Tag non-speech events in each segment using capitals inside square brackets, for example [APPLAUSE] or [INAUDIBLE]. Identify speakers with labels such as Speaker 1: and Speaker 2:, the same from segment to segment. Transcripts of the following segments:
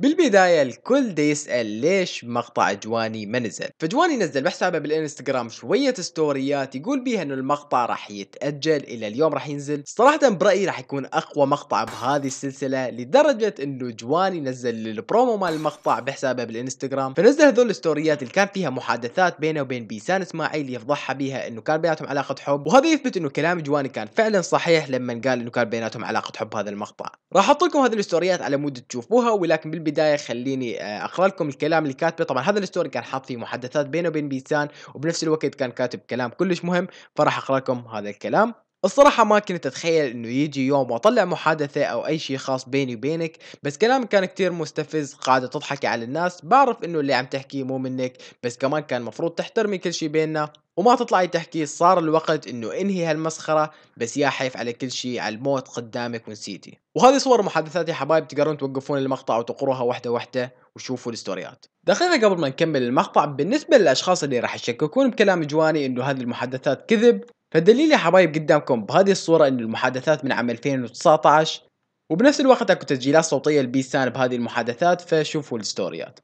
Speaker 1: بالبداية الكل دي يسأل ليش مقطع جواني ما نزل فجواني نزل بحسابه بالانستغرام شوية ستوريات يقول بيها انه المقطع راح يتأجل الى اليوم راح ينزل صراحة برأيي راح يكون اقوى مقطع بهذه السلسلة لدرجة انه جواني نزل البرومو مال المقطع بحسابه بالانستغرام فنزل هذول الستوريات اللي كان فيها محادثات بينه وبين بيسان اسماعيل يفضحها بيها انه كان بيناتهم علاقة حب وهذا يثبت انه كلام جواني كان فعلا صحيح لما قال انه كان بيناتهم علاقة حب هذا المقطع راح احط لكم هذه الستوريات على مود تشوفوها ولكن بالبداية البدايه خليني آه، اقرا لكم الكلام اللي كاتبه طبعا هذا الستوري كان حاط فيه محادثات بينه وبين بيسان وبنفس الوقت كان كاتب كلام كلش مهم فراح اقرا لكم هذا الكلام الصراحة ما كنت أتخيل إنه يجي يوم وأطلع محادثة أو أي شيء خاص بيني وبينك بس كلامك كان كتير مستفز قاعدة تضحكي على الناس بعرف إنه اللي عم تحكيه مو منك بس كمان كان مفروض تحترمي كل شيء بيننا وما تطلعي تحكي صار الوقت انه انهي هالمسخرة بس يا حيف على كل شيء على الموت قدامك ونسيتي وهذه صور محادثات يا حبايب تقدرون توقفون المقطع وتقروها واحدة واحدة وشوفوا الستوريات دقيقة قبل ما نكمل المقطع بالنسبة للأشخاص اللي راح يشككون بكلام جواني انه هذه المحادثات كذب فالدليل يا حبايب قدامكم بهذه الصورة انه المحادثات من عام 2019 وبنفس الوقت اكو تسجيلات صوتية لبيسان بهذه المحادثات فشوفوا الستوريات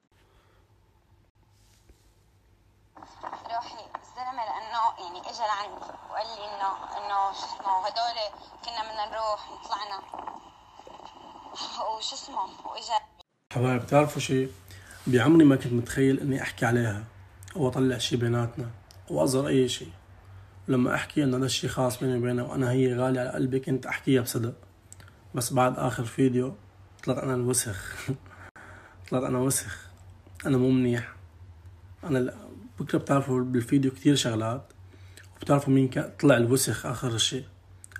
Speaker 1: روحي الزلمة لانه يعني اجى لعندي وقال لي انه انه شو اسمه هدول كنا بدنا نروح وطلعنا
Speaker 2: وشو اسمه واجى حبايب بتعرفوا شيء بعمري ما كنت متخيل اني احكي عليها او اطلع شيء بيناتنا واظهر اي شيء ولما احكي انه هذا الشي خاص بيني وبينها وانا هي غالية على قلبي كنت احكيها بصدق بس بعد اخر فيديو طلعت انا الوسخ [LAUGHS] طلعت انا وسخ انا مو منيح انا بكره بتعرفوا بالفيديو كتير شغلات وبتعرفوا مين كان طلع الوسخ اخر شيء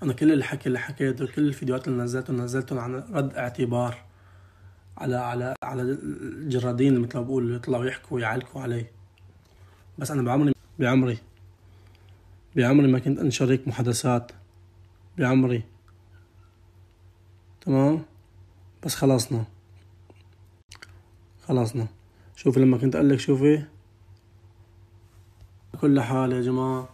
Speaker 2: انا كل الحكي اللي حكيته كل الفيديوهات اللي نزلتهم نزلتهم عن رد اعتبار على على على الجرادين مثل ما بقول يطلعوا يحكوا ويعلقوا علي بس انا بعمري بعمري بعمري ما كنت أنا شريك محادثات بعمري تمام بس خلصنا خلصنا شوفي لما كنت لك شوفي كل حال يا جماعة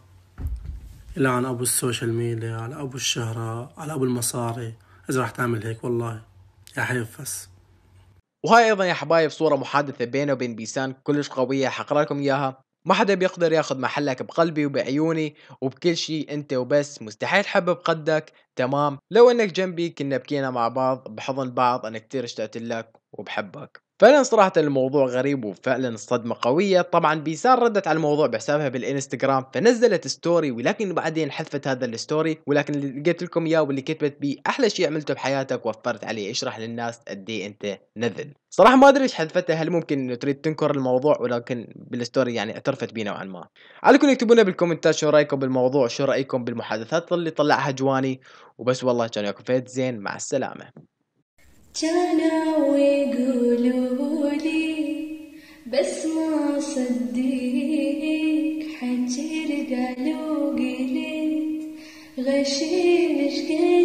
Speaker 2: إلا عن أبو السوشيال ميديا على أبو الشهرة على أبو المصاري إذا راح تعمل هيك والله يا حيفس
Speaker 1: وهاي ايضا يا حبايب صوره محادثه بينه وبين بيسان كلش قويه حقرا لكم اياها ما حدا بيقدر ياخد محلك بقلبي وبعيوني وبكل شي انت وبس مستحيل حبب قدك تمام لو انك جنبي كنا بكينا مع بعض بحضن بعض انا كتير اشتقت لك وبحبك فعلا صراحة الموضوع غريب وفعلا صدمة قوية طبعا بيسار ردت على الموضوع بحسابها بالانستغرام فنزلت ستوري ولكن بعدين حذفت هذا الستوري ولكن اللي لقيت لكم اياه واللي كتبت بي احلى شيء عملته بحياتك وفرت عليه اشرح للناس قد ايه انت نذل صراحة ما ادري ايش حذفتها هل ممكن انه تريد تنكر الموضوع ولكن بالستوري يعني اعترفت بي نوعا ما عليكم اكتبوا لنا بالكومنتات شو رايكم بالموضوع شو رايكم بالمحادثات اللي طلعها جواني وبس والله كان ياكم فيت زين مع السلامة
Speaker 2: كانوا يقولوا قولي بس ما صديق
Speaker 1: حنجر قالوا قلت غشيش قلت